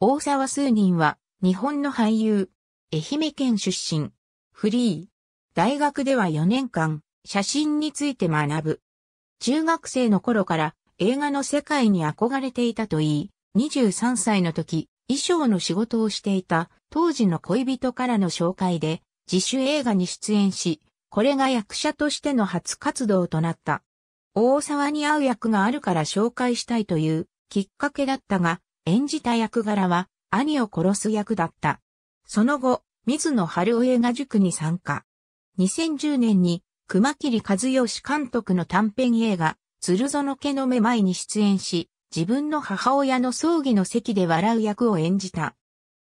大沢数人は、日本の俳優、愛媛県出身、フリー。大学では4年間、写真について学ぶ。中学生の頃から映画の世界に憧れていたといい、23歳の時、衣装の仕事をしていた当時の恋人からの紹介で、自主映画に出演し、これが役者としての初活動となった。大沢に合う役があるから紹介したいというきっかけだったが、演じた役柄は兄を殺す役だった。その後、水野春夫映画塾に参加。2010年に熊切和義監督の短編映画、鶴園家の目前に出演し、自分の母親の葬儀の席で笑う役を演じた。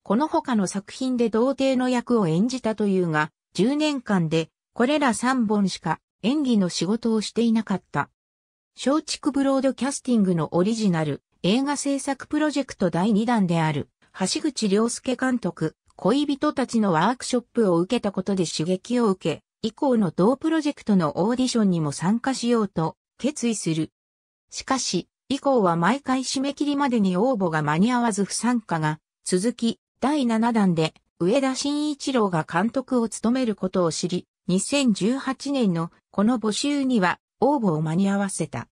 この他の作品で童貞の役を演じたというが、10年間でこれら3本しか演技の仕事をしていなかった。松竹ブロードキャスティングのオリジナル、映画制作プロジェクト第2弾である、橋口良介監督、恋人たちのワークショップを受けたことで刺激を受け、以降の同プロジェクトのオーディションにも参加しようと決意する。しかし、以降は毎回締め切りまでに応募が間に合わず不参加が続き、第7弾で上田慎一郎が監督を務めることを知り、2018年のこの募集には応募を間に合わせた。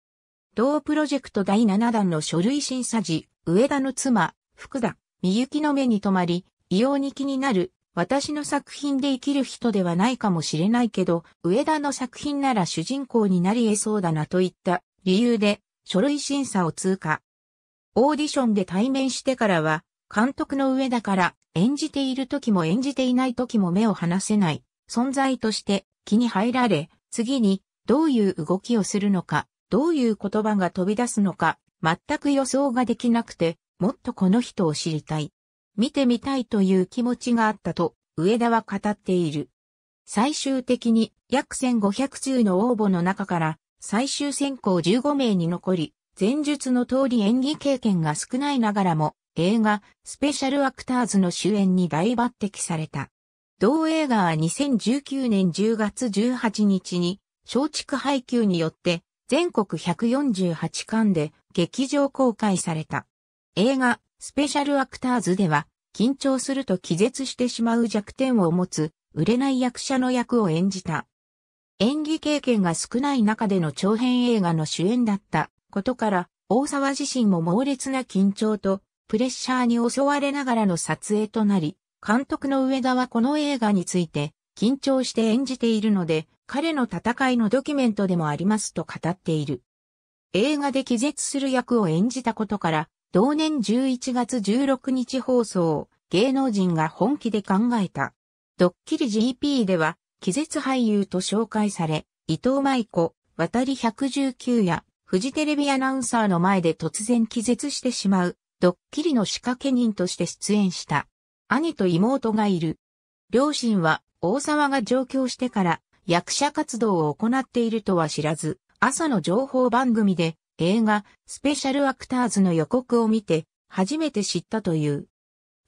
同プロジェクト第7弾の書類審査時、上田の妻、福田、みゆきの目に留まり、異様に気になる、私の作品で生きる人ではないかもしれないけど、上田の作品なら主人公になり得そうだなといった理由で書類審査を通過。オーディションで対面してからは、監督の上田から演じている時も演じていない時も目を離せない存在として気に入られ、次にどういう動きをするのか、どういう言葉が飛び出すのか、全く予想ができなくて、もっとこの人を知りたい。見てみたいという気持ちがあったと、上田は語っている。最終的に約1500通の応募の中から最終選考15名に残り、前述の通り演技経験が少ないながらも映画スペシャルアクターズの主演に大抜擢された。同映画は2019年10月18日に松竹配給によって全国148巻で劇場公開された。映画、スペシャルアクターズでは、緊張すると気絶してしまう弱点を持つ、売れない役者の役を演じた。演技経験が少ない中での長編映画の主演だったことから、大沢自身も猛烈な緊張とプレッシャーに襲われながらの撮影となり、監督の上田はこの映画について、緊張して演じているので、彼の戦いのドキュメントでもありますと語っている。映画で気絶する役を演じたことから、同年11月16日放送、芸能人が本気で考えた。ドッキリ GP では、気絶俳優と紹介され、伊藤舞子、渡り119や、フジテレビアナウンサーの前で突然気絶してしまう、ドッキリの仕掛け人として出演した。兄と妹がいる。両親は大沢が上京してから役者活動を行っているとは知らず、朝の情報番組で映画スペシャルアクターズの予告を見て初めて知ったという。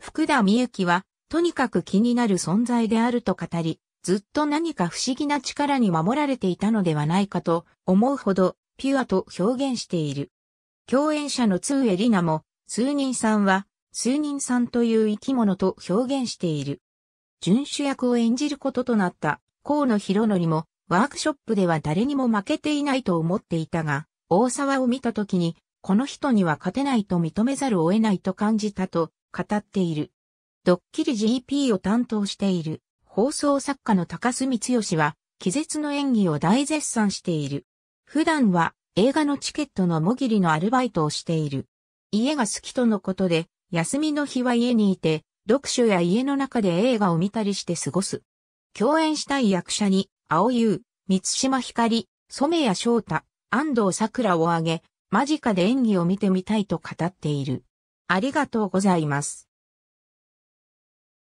福田美幸はとにかく気になる存在であると語り、ずっと何か不思議な力に守られていたのではないかと思うほどピュアと表現している。共演者の通江里奈も、数人さんは、数人さんという生き物と表現している。準守役を演じることとなった河野博則もワークショップでは誰にも負けていないと思っていたが、大沢を見た時に、この人には勝てないと認めざるを得ないと感じたと語っている。ドッキリ GP を担当している放送作家の高須光義は、気絶の演技を大絶賛している。普段は映画のチケットのもぎりのアルバイトをしている。家が好きとのことで、休みの日は家にいて、読書や家の中で映画を見たりして過ごす。共演したい役者に、青優、三島ひかり、染谷翔太、安藤桜を挙げ、間近で演技を見てみたいと語っている。ありがとうございます。